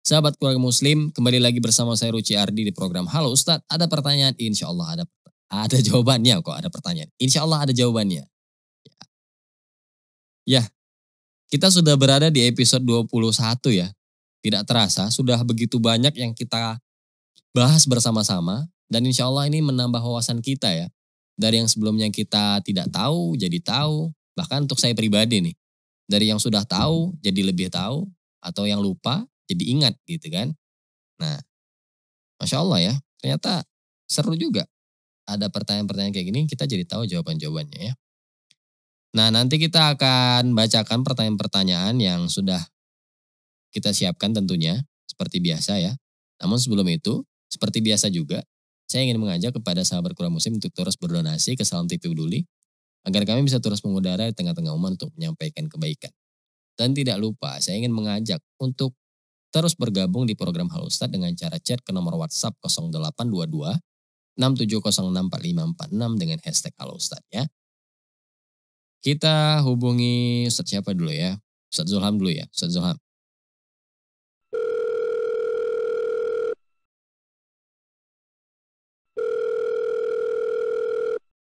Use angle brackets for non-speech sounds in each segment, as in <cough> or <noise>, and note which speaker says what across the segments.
Speaker 1: Sahabat keluarga muslim, kembali lagi bersama saya Ruci Ardi di program Halo Ustadz. Ada pertanyaan? Insya Allah ada, ada <laughs> jawabannya kok, ada pertanyaan. Insya Allah ada jawabannya. Ya. ya, kita sudah berada di episode 21 ya. Tidak terasa, sudah begitu banyak yang kita bahas bersama-sama. Dan insya Allah ini menambah wawasan kita ya. Dari yang sebelumnya kita tidak tahu, jadi tahu. Bahkan untuk saya pribadi nih, dari yang sudah tahu jadi lebih tahu atau yang lupa jadi ingat gitu kan. Nah, masya Allah ya, ternyata seru juga. Ada pertanyaan-pertanyaan kayak gini, kita jadi tahu jawaban-jawabannya ya. Nah, nanti kita akan bacakan pertanyaan-pertanyaan yang sudah kita siapkan tentunya, seperti biasa ya. Namun sebelum itu, seperti biasa juga, saya ingin mengajak kepada sahabat kurang musim untuk terus berdonasi ke Salam TV Peduli, agar kami bisa terus mengudara di tengah-tengah umat untuk menyampaikan kebaikan. Dan tidak lupa, saya ingin mengajak untuk Terus bergabung di program Halo Ustadz dengan cara chat ke nomor WhatsApp 0822 67064546 dengan hashtag Halo Ustadz ya. Kita hubungi Ustadz siapa dulu ya? Ustadz Zulham dulu
Speaker 2: ya, Ustadz Zulham.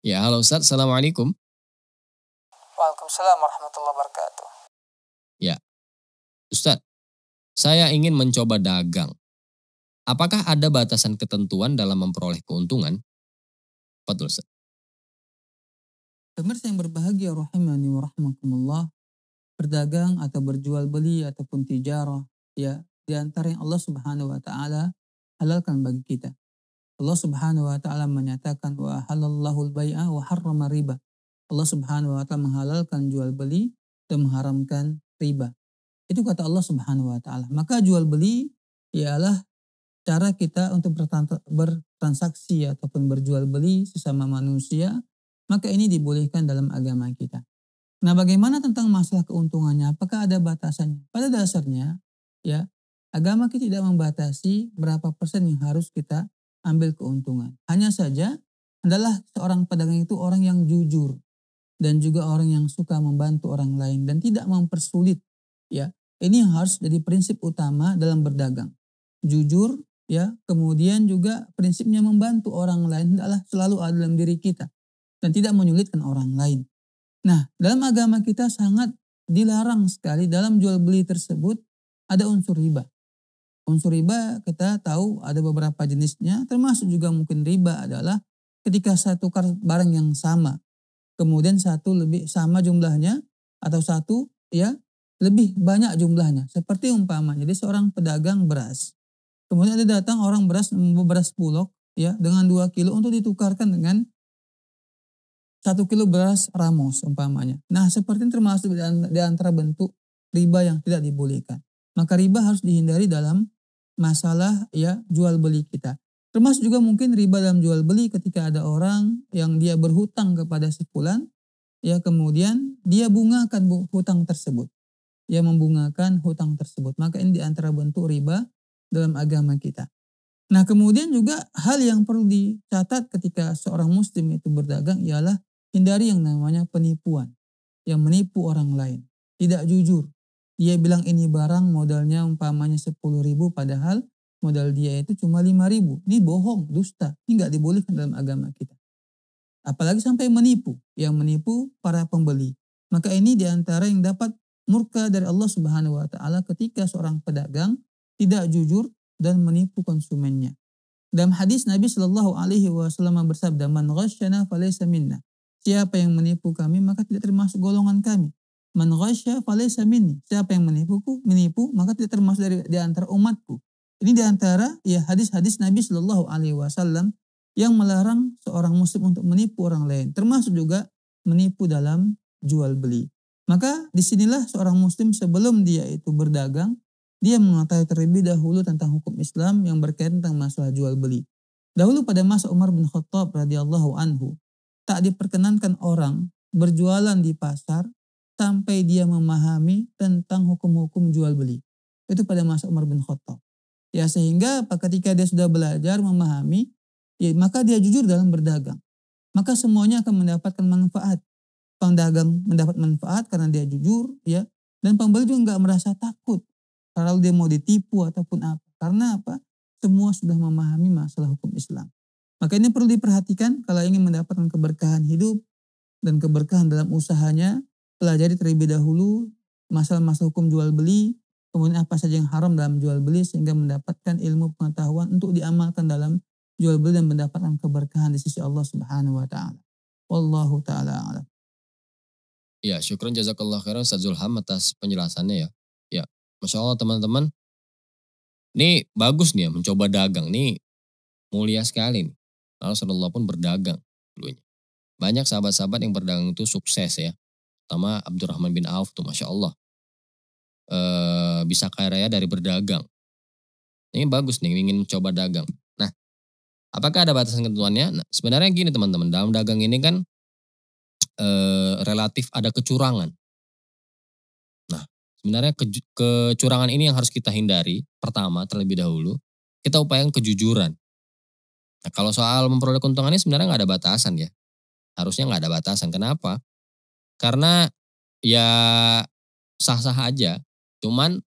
Speaker 2: Ya, halo Ustaz. Assalamualaikum. Waalaikumsalam warahmatullahi wabarakatuh. Saya ingin mencoba dagang. Apakah ada batasan ketentuan dalam memperoleh keuntungan? Betul, Ustaz.
Speaker 3: Pemirsa yang berbahagia rahimani wa rahmakumullah, berdagang atau berjual beli ataupun tijarah, ya, di antara yang Allah Subhanahu wa taala halalkan bagi kita. Allah Subhanahu wa taala menyatakan wa halallahu al-bai'a wa harrama riba. Allah Subhanahu wa taala menghalalkan jual beli dan mengharamkan riba. Itu kata Allah Subhanahu wa taala. Maka jual beli ialah cara kita untuk bertransaksi ataupun berjual beli sesama manusia, maka ini dibolehkan dalam agama kita. Nah, bagaimana tentang masalah keuntungannya? Apakah ada batasannya? Pada dasarnya, ya, agama kita tidak membatasi berapa persen yang harus kita ambil keuntungan. Hanya saja, adalah seorang pedagang itu orang yang jujur dan juga orang yang suka membantu orang lain dan tidak mempersulit ya ini harus jadi prinsip utama dalam berdagang jujur ya kemudian juga prinsipnya membantu orang lain adalah selalu ada dalam diri kita dan tidak menyulitkan orang lain nah dalam agama kita sangat dilarang sekali dalam jual beli tersebut ada unsur riba unsur riba kita tahu ada beberapa jenisnya termasuk juga mungkin riba adalah ketika satu barang yang sama kemudian satu lebih sama jumlahnya atau satu ya lebih banyak jumlahnya. Seperti umpamanya, jadi seorang pedagang beras. Kemudian ada datang orang beras beras bulog ya dengan 2 kilo untuk ditukarkan dengan satu kilo beras ramos umpamanya. Nah seperti ini termasuk di antara bentuk riba yang tidak dibolehkan. Maka riba harus dihindari dalam masalah ya jual beli kita. Termasuk juga mungkin riba dalam jual beli ketika ada orang yang dia berhutang kepada sepulan, ya kemudian dia bungakan hutang tersebut yang membungakan hutang tersebut. Maka ini diantara bentuk riba dalam agama kita. Nah kemudian juga hal yang perlu dicatat ketika seorang muslim itu berdagang ialah hindari yang namanya penipuan. Yang menipu orang lain. Tidak jujur. Dia bilang ini barang modalnya umpamanya 10 ribu padahal modal dia itu cuma 5 ribu. Ini bohong, dusta. Ini nggak dibolehkan dalam agama kita. Apalagi sampai menipu. Yang menipu para pembeli. Maka ini diantara yang dapat murka dari Allah Subhanahu wa taala ketika seorang pedagang tidak jujur dan menipu konsumennya. Dalam hadis Nabi Shallallahu alaihi wasallam bersabda, "Man ghasyana falaysa minna." Siapa yang menipu kami maka tidak termasuk golongan kami. Man ghasya falaysa minni. Siapa yang menipuku, menipu maka tidak termasuk dari di antara umatku. Ini di antara ya hadis-hadis Nabi Shallallahu alaihi wasallam yang melarang seorang muslim untuk menipu orang lain, termasuk juga menipu dalam jual beli. Maka disinilah seorang muslim sebelum dia itu berdagang, dia mengetahui terlebih dahulu tentang hukum Islam yang berkaitan tentang masalah jual beli. Dahulu pada masa Umar bin Khattab radhiyallahu anhu, tak diperkenankan orang berjualan di pasar sampai dia memahami tentang hukum-hukum jual beli. Itu pada masa Umar bin Khattab. Ya sehingga ketika dia sudah belajar memahami, ya, maka dia jujur dalam berdagang. Maka semuanya akan mendapatkan manfaat Tukang dagang mendapat manfaat karena dia jujur, ya. Dan pembeli juga nggak merasa takut kalau dia mau ditipu ataupun apa. Karena apa? Semua sudah memahami masalah hukum Islam. Maka ini perlu diperhatikan kalau ingin mendapatkan keberkahan hidup dan keberkahan dalam usahanya, pelajari terlebih dahulu masalah-masalah hukum jual beli, kemudian apa saja yang haram dalam jual beli sehingga mendapatkan ilmu pengetahuan untuk diamalkan dalam jual beli dan mendapatkan keberkahan di sisi Allah Subhanahu wa taala. Wallahu taala
Speaker 1: alam. Ya, syukron jazakallah khairan Ustaz Zulham atas penjelasannya ya. Ya, Masya Allah teman-teman.
Speaker 2: Ini bagus nih ya, mencoba dagang. ini
Speaker 1: mulia sekali nih. Rasulullah pun berdagang dulunya. Banyak sahabat-sahabat yang berdagang itu sukses ya. Pertama Abdurrahman bin Auf tuh Masya Allah. E, bisa kaya raya dari berdagang. Ini bagus nih, ingin mencoba dagang. Nah, apakah ada batasan ketentuannya? Nah, sebenarnya gini teman-teman, dalam dagang ini kan e, relatif ada kecurangan. Nah, sebenarnya ke, kecurangan ini yang harus kita hindari. Pertama, terlebih dahulu, kita upayakan kejujuran. Nah, kalau soal memperoleh keuntungan ini sebenarnya nggak ada batasan ya. Harusnya nggak ada batasan. Kenapa? Karena ya sah-sah aja.
Speaker 2: Cuman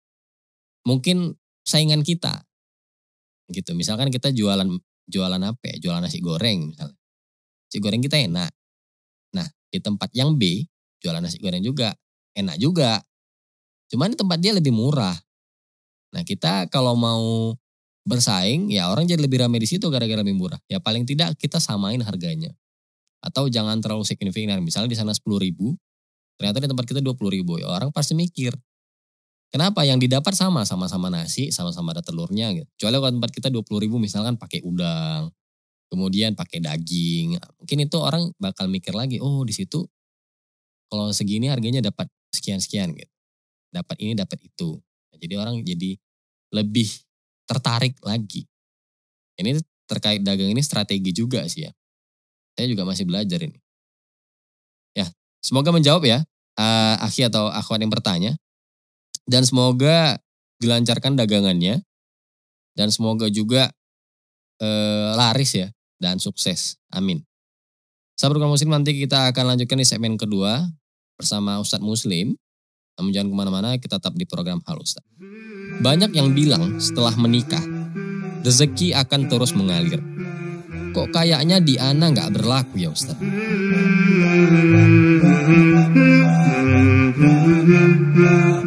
Speaker 2: mungkin saingan kita gitu. Misalkan kita jualan
Speaker 1: jualan apa ya? Jualan nasi goreng misalnya. Nasi goreng kita enak. Di tempat yang B, jualan nasi goreng juga. Enak juga. Cuman di tempat dia lebih murah. Nah kita kalau mau bersaing, ya orang jadi lebih ramai di situ gara-gara lebih murah. Ya paling tidak kita samain harganya. Atau jangan terlalu signifikan. Misalnya di sana sepuluh ribu, ternyata di tempat kita dua puluh ribu. Ya orang pasti mikir. Kenapa? Yang didapat sama, sama-sama nasi, sama-sama ada telurnya gitu. Kecuali kalau tempat kita 20 ribu misalkan pakai udang, kemudian pakai daging. Mungkin itu orang bakal mikir lagi, oh di situ kalau segini harganya dapat sekian-sekian gitu. Dapat ini, dapat
Speaker 2: itu. Nah, jadi orang jadi lebih tertarik lagi. Ini
Speaker 1: terkait dagang ini strategi juga sih ya. Saya juga masih belajar ini. Ya, semoga menjawab ya. Uh, eh, akhi atau Akuan yang bertanya. Dan semoga dilancarkan dagangannya. Dan semoga juga uh, laris ya dan sukses. Amin. Sahabat program muslim nanti kita akan lanjutkan di segmen kedua bersama Ustadz Muslim. Namun jangan kemana-mana, kita tetap di program Halus. Banyak yang bilang setelah menikah, rezeki akan terus mengalir. Kok kayaknya di Ana nggak berlaku ya Ustadz?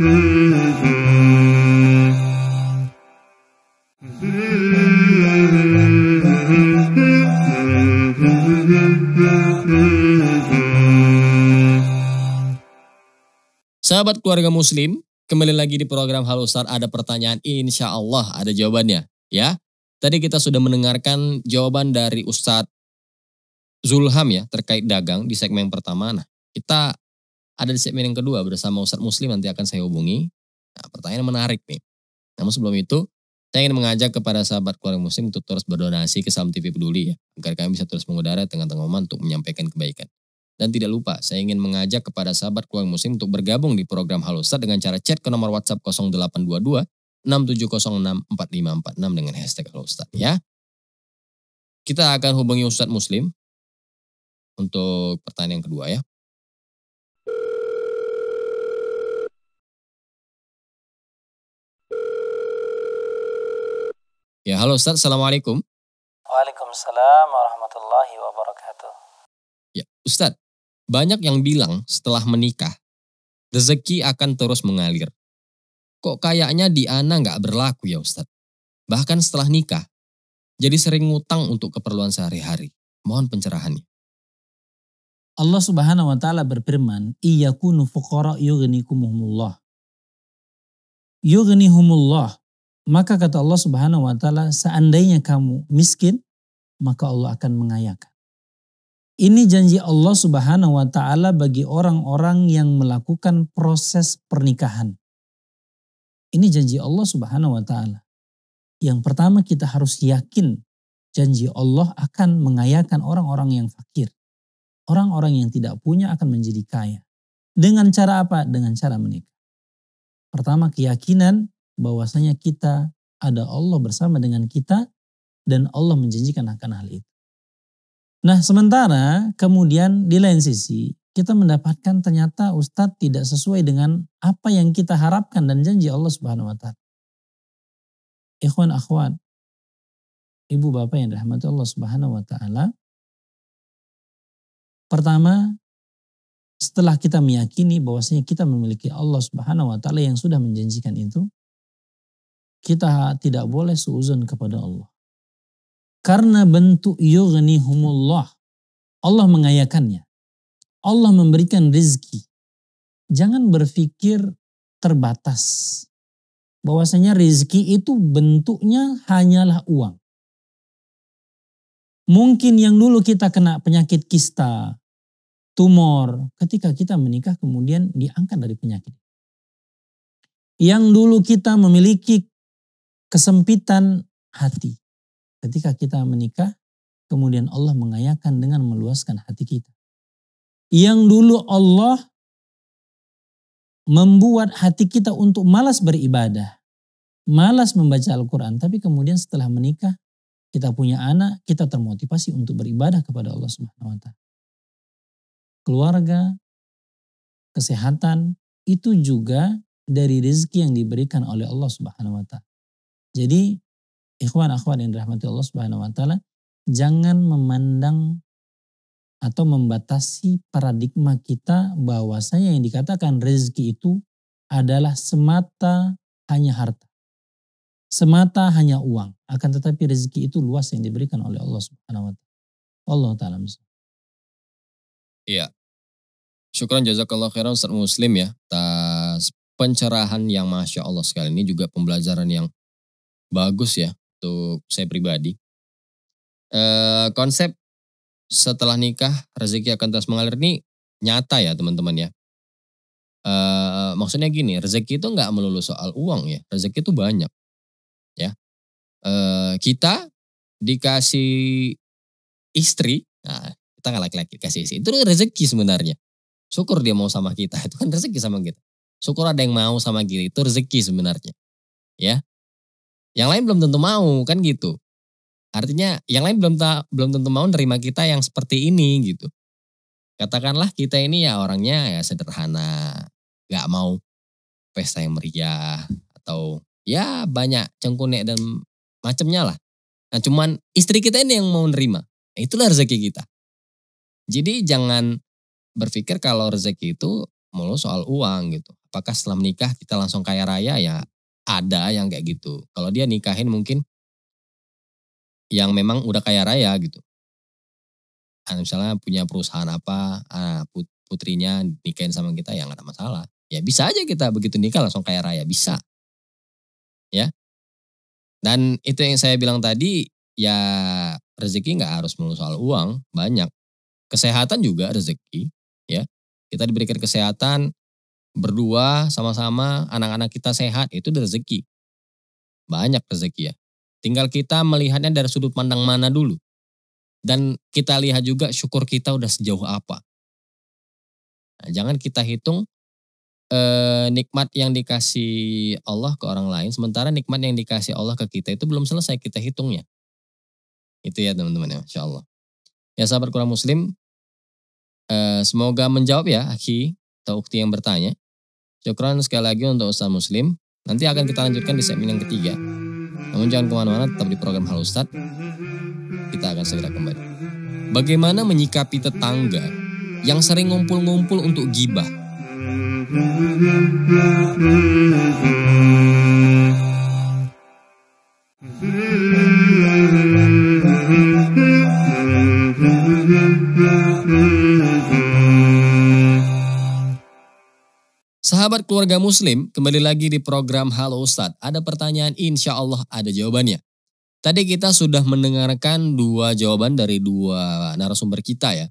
Speaker 1: hmm Sahabat keluarga muslim, kembali lagi di program Halo Ustaz ada pertanyaan insya Allah ada jawabannya ya. Tadi kita sudah mendengarkan jawaban dari Ustadz Zulham ya terkait dagang di segmen pertama. Nah kita ada di segmen yang kedua bersama Ustadz Muslim nanti akan saya hubungi. Nah, pertanyaan menarik nih. Namun sebelum itu saya ingin mengajak kepada sahabat keluarga muslim untuk terus berdonasi ke Salam TV Peduli ya. Agar kami bisa terus mengudara dengan tengah-tengah umat untuk menyampaikan kebaikan. Dan tidak lupa, saya ingin mengajak kepada sahabat keluarga muslim untuk bergabung di program Halo Ustaz dengan cara chat ke nomor WhatsApp 0822 6706 4546 dengan hashtag Halo Ustaz ya. Kita akan hubungi Ustadz Muslim untuk pertanyaan yang kedua
Speaker 2: ya. Ya, halo Ustaz, Assalamualaikum.
Speaker 4: Waalaikumsalam warahmatullahi wabarakatuh.
Speaker 2: Ya, Ustaz,
Speaker 1: banyak yang bilang setelah menikah, rezeki akan terus mengalir. Kok kayaknya Diana nggak berlaku ya Ustadz? Bahkan setelah nikah, jadi sering ngutang untuk keperluan sehari-hari. Mohon pencerahannya. Allah Subhanahu
Speaker 4: wa taala berfirman, iya "Iyakunu fuqara yughnikumuhumullah. Yughnihumullah. Maka kata Allah Subhanahu wa taala, seandainya kamu miskin, maka Allah akan mengayakan. Ini janji Allah Subhanahu wa taala bagi orang-orang yang melakukan proses pernikahan. Ini janji Allah Subhanahu wa taala. Yang pertama kita harus yakin janji Allah akan mengayakan orang-orang yang fakir. Orang-orang yang tidak punya akan menjadi kaya. Dengan cara apa? Dengan cara menikah. Pertama keyakinan bahwasanya kita ada Allah bersama dengan kita dan Allah menjanjikan akan hal itu. Nah sementara kemudian di lain sisi kita mendapatkan ternyata Ustadz tidak sesuai dengan apa yang kita harapkan dan janji
Speaker 2: Allah Subhanahu wa taala. Ikhwan akhwat, ibu bapak yang dirahmati Allah Subhanahu wa taala. Pertama,
Speaker 4: setelah kita meyakini bahwasanya kita memiliki Allah Subhanahu wa taala yang sudah menjanjikan itu, kita tidak boleh suzun kepada Allah. Karena bentuk yughnihumullah. Allah mengayakannya. Allah memberikan rezeki Jangan berpikir terbatas. Bahwasanya rezeki itu bentuknya hanyalah uang. Mungkin yang dulu kita kena penyakit kista, tumor, ketika kita menikah kemudian diangkat dari penyakit. Yang dulu kita memiliki kesempitan hati, ketika kita menikah, kemudian Allah mengayakan dengan meluaskan hati kita. Yang dulu Allah membuat hati kita untuk malas beribadah, malas membaca Al-Quran, tapi kemudian setelah menikah, kita punya anak, kita termotivasi untuk beribadah kepada Allah Subhanahu wa Ta'ala. Keluarga, kesehatan, itu juga dari rezeki yang diberikan oleh Allah Subhanahu wa Ta'ala. Jadi, ikhwan akhwan yang dirahmati Allah Subhanahu wa taala, jangan memandang atau membatasi paradigma kita bahwasanya yang dikatakan rezeki itu adalah semata hanya harta. Semata hanya uang. Akan tetapi rezeki itu luas yang diberikan oleh Allah Subhanahu wa taala. Allah taala
Speaker 2: Iya.
Speaker 1: Syukran jazakallah khairan Ustaz Muslim ya atas pencerahan yang Masya Allah sekali. Ini juga pembelajaran yang bagus ya untuk saya pribadi. E, konsep setelah nikah rezeki akan terus mengalir ini nyata ya teman-teman ya. E, maksudnya gini, rezeki itu nggak melulu soal uang ya, rezeki itu banyak. Ya, e, kita dikasih istri, nah, kita gak laki-laki kasih istri, itu rezeki sebenarnya. Syukur dia mau sama kita, <laughs> itu kan rezeki sama kita. Syukur ada yang mau sama kita, itu rezeki sebenarnya. Ya, yang lain belum tentu mau kan gitu. Artinya yang lain belum tak belum tentu mau nerima kita yang seperti ini gitu. Katakanlah kita ini ya orangnya ya sederhana, nggak mau pesta yang meriah atau ya banyak cengkunek dan macamnya lah. Nah cuman istri kita ini yang mau nerima. Nah, itulah rezeki kita. Jadi jangan berpikir kalau rezeki itu mulu soal uang gitu. Apakah setelah menikah kita langsung kaya raya ya ada yang kayak gitu. Kalau dia nikahin mungkin yang memang udah kaya raya gitu. Nah, misalnya punya perusahaan apa, ah, putrinya nikahin sama kita ya nggak ada masalah. Ya bisa aja kita begitu nikah langsung kaya raya, bisa. Ya. Dan itu yang saya bilang tadi, ya rezeki nggak harus melulu soal uang, banyak. Kesehatan juga rezeki, ya. Kita diberikan kesehatan, berdua sama-sama anak-anak kita sehat itu rezeki. Banyak rezeki ya. Tinggal kita melihatnya dari sudut pandang mana dulu. Dan kita lihat juga syukur kita udah sejauh apa. Nah, jangan kita hitung eh, nikmat yang dikasih Allah ke orang lain, sementara nikmat yang dikasih Allah ke kita itu belum selesai kita hitungnya. Itu ya teman-teman ya, insya Allah. Ya sahabat kurang muslim, eh, semoga menjawab ya, Akhi atau ukti yang bertanya. Syukran sekali lagi untuk Ustaz Muslim. Nanti akan kita lanjutkan di segmen yang ketiga. Namun jangan kemana-mana, tetap di program Halus Ustaz. Kita akan segera kembali. Bagaimana menyikapi tetangga yang sering ngumpul-ngumpul untuk gibah? Sahabat keluarga muslim, kembali lagi di program Halo Ustadz. Ada pertanyaan, insya Allah ada jawabannya. Tadi kita sudah mendengarkan dua jawaban dari dua narasumber kita ya.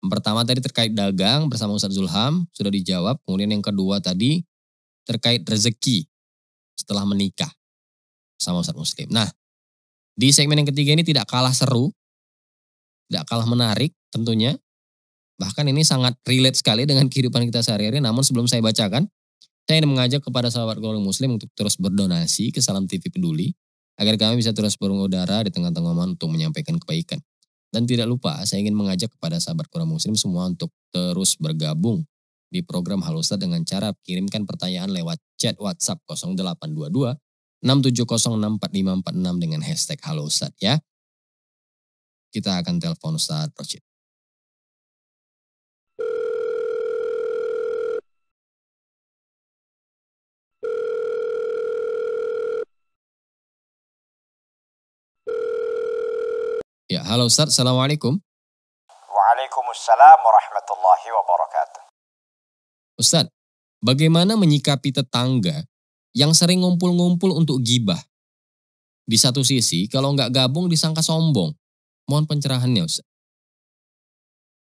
Speaker 1: Yang pertama tadi terkait dagang bersama Ustadz Zulham, sudah dijawab. Kemudian yang kedua tadi terkait rezeki setelah menikah sama Ustadz Muslim. Nah, di segmen yang ketiga ini tidak kalah seru, tidak kalah menarik tentunya. Bahkan ini sangat relate sekali dengan kehidupan kita sehari-hari. Namun sebelum saya bacakan, saya ingin mengajak kepada sahabat keluarga muslim untuk terus berdonasi ke Salam TV Peduli agar kami bisa terus berudara di tengah-tengah umat untuk menyampaikan kebaikan. Dan tidak lupa, saya ingin mengajak kepada sahabat keluarga muslim semua untuk terus bergabung di program Halusta dengan cara kirimkan pertanyaan lewat chat WhatsApp 0822 670644546 dengan hashtag Halo Ustaz ya.
Speaker 2: Kita akan telepon Ustaz Roshid.
Speaker 1: Halo Ustaz, Assalamualaikum.
Speaker 5: Waalaikumsalam warahmatullahi wabarakatuh.
Speaker 1: Ustaz, bagaimana menyikapi tetangga yang sering ngumpul-ngumpul untuk gibah? Di satu sisi, kalau nggak gabung disangka sombong.
Speaker 5: Mohon pencerahannya Ustaz.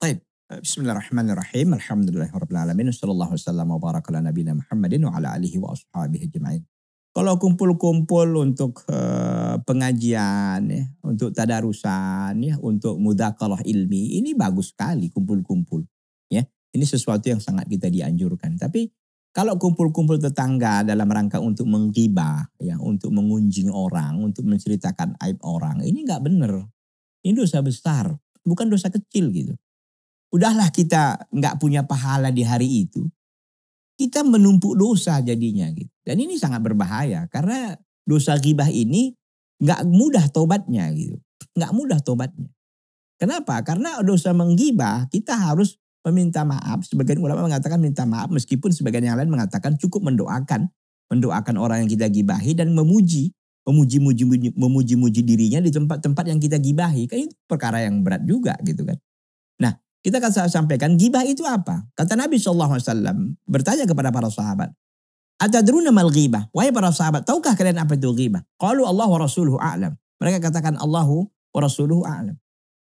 Speaker 5: Baik, Bismillahirrahmanirrahim. Alhamdulillahirrahmanirrahim. Assalamualaikum warahmatullahi wabarakatuh. Nabi Muhammadin wa ala alihi wa ashabihi jema'in. Kalau kumpul-kumpul untuk uh, pengajian, ya, untuk tadarusan, ya, untuk mudakalah ilmi, ini bagus sekali kumpul-kumpul. Ya, ini sesuatu yang sangat kita dianjurkan. Tapi kalau kumpul-kumpul tetangga dalam rangka untuk menggibah, ya, untuk mengunjing orang, untuk menceritakan aib orang, ini nggak benar. Ini dosa besar, bukan dosa kecil gitu. Udahlah kita nggak punya pahala di hari itu, kita menumpuk dosa jadinya gitu. Dan ini sangat berbahaya karena dosa gibah ini nggak mudah tobatnya gitu. Nggak mudah tobatnya. Kenapa? Karena dosa menggibah kita harus meminta maaf. Sebagian ulama mengatakan minta maaf meskipun sebagian yang lain mengatakan cukup mendoakan. Mendoakan orang yang kita gibahi dan memuji. Memuji-muji memuji, memuji dirinya di tempat-tempat yang kita gibahi. Kan itu perkara yang berat juga gitu kan. Kita akan saya sampaikan gibah itu apa? Kata Nabi Shallallahu Alaihi Wasallam bertanya kepada para sahabat. Atadruna mal ghibah. Wahai para sahabat, tahukah kalian apa itu ghibah? Qalu Allah wa rasuluhu a'lam. Mereka katakan Allahu wa rasuluhu a'lam.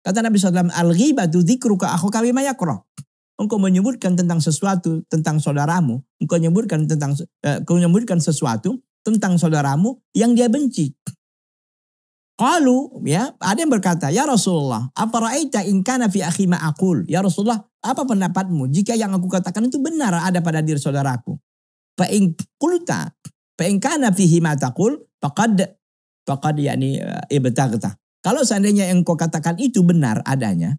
Speaker 5: Kata Nabi SAW, Al-ghibah tu dzikruka akhu kawima Engkau menyebutkan tentang sesuatu tentang saudaramu, engkau menyebutkan tentang eh, menyebutkan sesuatu tentang saudaramu yang dia benci. Qalu ya, ada yang berkata, "Ya Rasulullah, apa ra'aita in kana fi akhi ma Ya Rasulullah, apa pendapatmu jika yang aku katakan itu benar ada pada diri saudaraku? Fa in qulta fa in kana fihi ma taqul faqad faqad yakni eh, Kalau seandainya yang kau katakan itu benar adanya,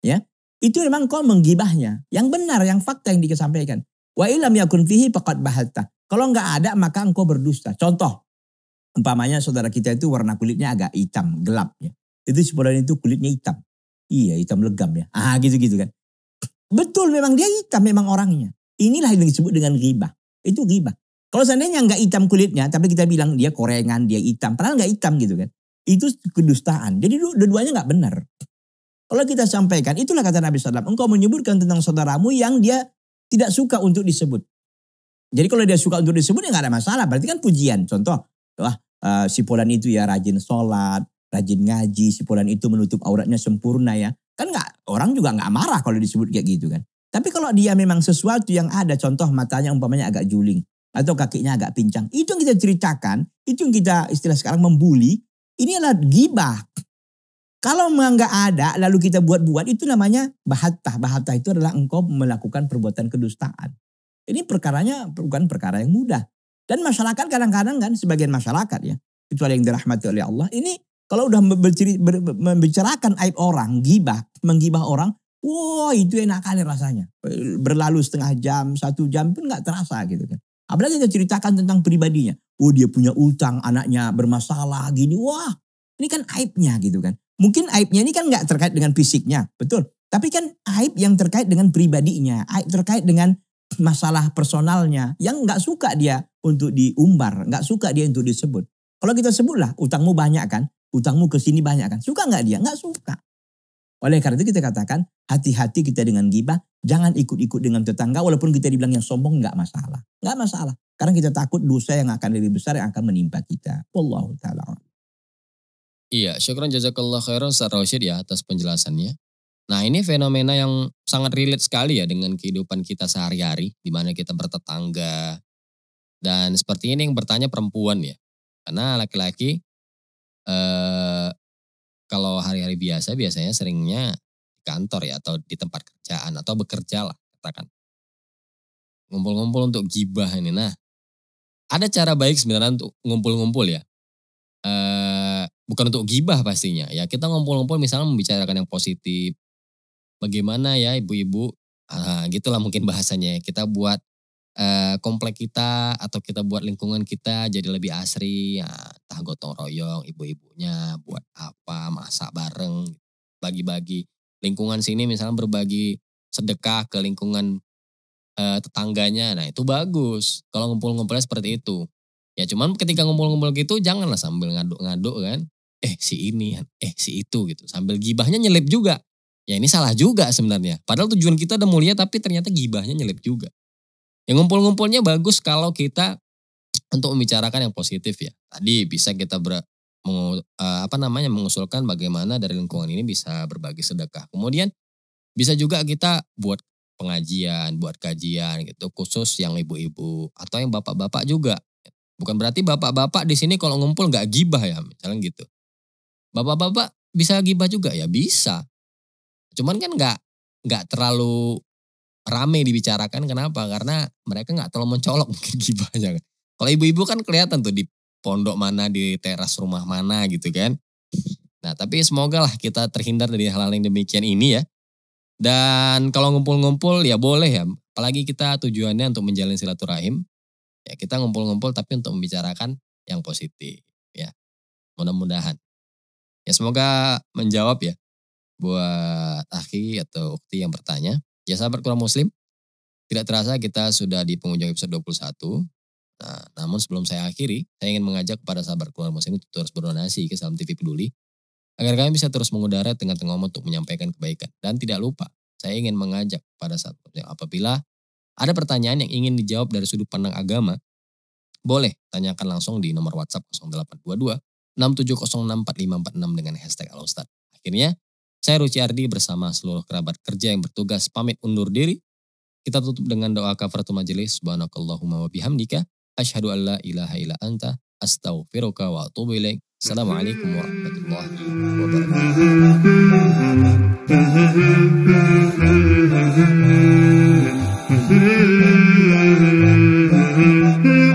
Speaker 5: ya, itu memang kau menggibahnya. Yang benar, yang fakta yang disampaikan. Wa ilam yakun fihi faqad bahatta. Kalau enggak ada maka engkau berdusta. Contoh, umpamanya saudara kita itu warna kulitnya agak hitam, gelap ya. Itu sebenarnya itu kulitnya hitam. Iya hitam legam ya. Ah gitu-gitu kan. Betul memang dia hitam memang orangnya. Inilah yang disebut dengan ghibah. Itu ghibah. Kalau seandainya nggak hitam kulitnya, tapi kita bilang dia korengan, dia hitam. Padahal nggak hitam gitu kan. Itu kedustaan. Jadi dua-duanya nggak benar. Kalau kita sampaikan, itulah kata Nabi SAW. Engkau menyebutkan tentang saudaramu yang dia tidak suka untuk disebut. Jadi kalau dia suka untuk disebut ya nggak ada masalah. Berarti kan pujian. Contoh, wah Eh, si Polan itu ya rajin sholat, rajin ngaji, si Polan itu menutup auratnya sempurna ya. Kan nggak orang juga nggak marah kalau disebut kayak gitu kan. Tapi kalau dia memang sesuatu yang ada, contoh matanya umpamanya agak juling atau kakinya agak pincang, itu yang kita ceritakan, itu yang kita istilah sekarang membuli, ini adalah gibah. Kalau nggak ada, lalu kita buat-buat, itu namanya bahatah. Bahatah itu adalah engkau melakukan perbuatan kedustaan. Ini perkaranya bukan perkara yang mudah. Dan masyarakat kadang-kadang kan sebagian masyarakat ya, kecuali yang dirahmati oleh Allah, ini kalau udah membicarakan aib orang, gibah, menggibah orang, wah wow, itu enak kali rasanya. E, berlalu setengah jam, satu jam pun gak terasa gitu kan. Apalagi kita ceritakan tentang pribadinya. Oh dia punya utang, anaknya bermasalah gini. Wah ini kan aibnya gitu kan. Mungkin aibnya ini kan gak terkait dengan fisiknya, betul. Tapi kan aib yang terkait dengan pribadinya, aib terkait dengan masalah personalnya yang gak suka dia untuk diumbar, nggak suka dia untuk disebut. Kalau kita sebutlah utangmu banyak kan, utangmu ke sini banyak kan. Suka nggak dia? Nggak suka. Oleh karena itu kita katakan hati-hati kita dengan gibah, jangan ikut-ikut dengan tetangga walaupun kita dibilang yang sombong nggak masalah. Nggak masalah. Karena kita takut dosa yang akan lebih besar yang akan menimpa kita. Wallahu taala.
Speaker 1: Iya, syukran jazakallah khairan Ustaz Rashid ya atas penjelasannya. Nah ini fenomena yang sangat relate sekali ya dengan kehidupan kita sehari-hari. di mana kita bertetangga, dan seperti ini yang bertanya perempuan ya. Karena laki-laki eh, kalau hari-hari biasa biasanya seringnya di kantor ya atau di tempat kerjaan atau bekerja lah katakan. Ngumpul-ngumpul untuk gibah ini. Nah ada cara baik sebenarnya untuk ngumpul-ngumpul ya. Eh, bukan untuk gibah pastinya ya. Kita ngumpul-ngumpul misalnya membicarakan yang positif. Bagaimana ya ibu-ibu. Ah, gitulah mungkin bahasanya ya. Kita buat Eh, komplek kita atau kita buat lingkungan kita jadi lebih asri ya, entah gotong royong ibu-ibunya buat apa masak bareng bagi-bagi lingkungan sini misalnya berbagi sedekah ke lingkungan uh, tetangganya nah itu bagus kalau ngumpul-ngumpulnya seperti itu ya cuman ketika ngumpul-ngumpul gitu janganlah sambil ngaduk-ngaduk kan eh si ini eh si itu gitu sambil gibahnya nyelip juga ya ini salah juga sebenarnya padahal tujuan kita udah mulia tapi ternyata gibahnya nyelip juga yang ngumpul-ngumpulnya bagus kalau kita untuk membicarakan yang positif ya. Tadi bisa kita ber, mengu, eh, apa namanya mengusulkan bagaimana dari lingkungan ini bisa berbagi sedekah. Kemudian bisa juga kita buat pengajian, buat kajian gitu khusus yang ibu-ibu atau yang bapak-bapak juga. Bukan berarti bapak-bapak di sini kalau ngumpul nggak gibah ya, misalnya gitu. Bapak-bapak bisa gibah juga ya bisa. Cuman kan nggak nggak terlalu rame dibicarakan kenapa? Karena mereka nggak terlalu mencolok <laughs> mungkin gibahnya. Kan. Kalau ibu-ibu kan kelihatan tuh di pondok mana, di teras rumah mana gitu kan. Nah tapi semoga lah kita terhindar dari hal-hal yang demikian ini ya. Dan kalau ngumpul-ngumpul ya boleh ya. Apalagi kita tujuannya untuk menjalin silaturahim. Ya kita ngumpul-ngumpul tapi untuk membicarakan yang positif ya. Mudah-mudahan. Ya semoga menjawab ya buat Aki atau Ukti yang bertanya. Ya sahabat kurang muslim, tidak terasa kita sudah di pengunjung episode 21. Nah, namun sebelum saya akhiri, saya ingin mengajak kepada sahabat Kurang muslim untuk terus berdonasi ke Salam TV Peduli agar kami bisa terus mengudara dengan tengah untuk menyampaikan kebaikan. Dan tidak lupa, saya ingin mengajak pada saat apabila ada pertanyaan yang ingin dijawab dari sudut pandang agama, boleh tanyakan langsung di nomor WhatsApp 0822 6706 dengan hashtag Alustad. Akhirnya, saya Ardi bersama seluruh kerabat kerja yang bertugas pamit undur diri. Kita tutup dengan doa kafaratul majelis. Subhanakallahumma wa bihamdika. Asyhadu an la ilaha ila anta. Astaghfiruka wa atubu ilaik. Assalamualaikum warahmatullahi
Speaker 2: wabarakatuh.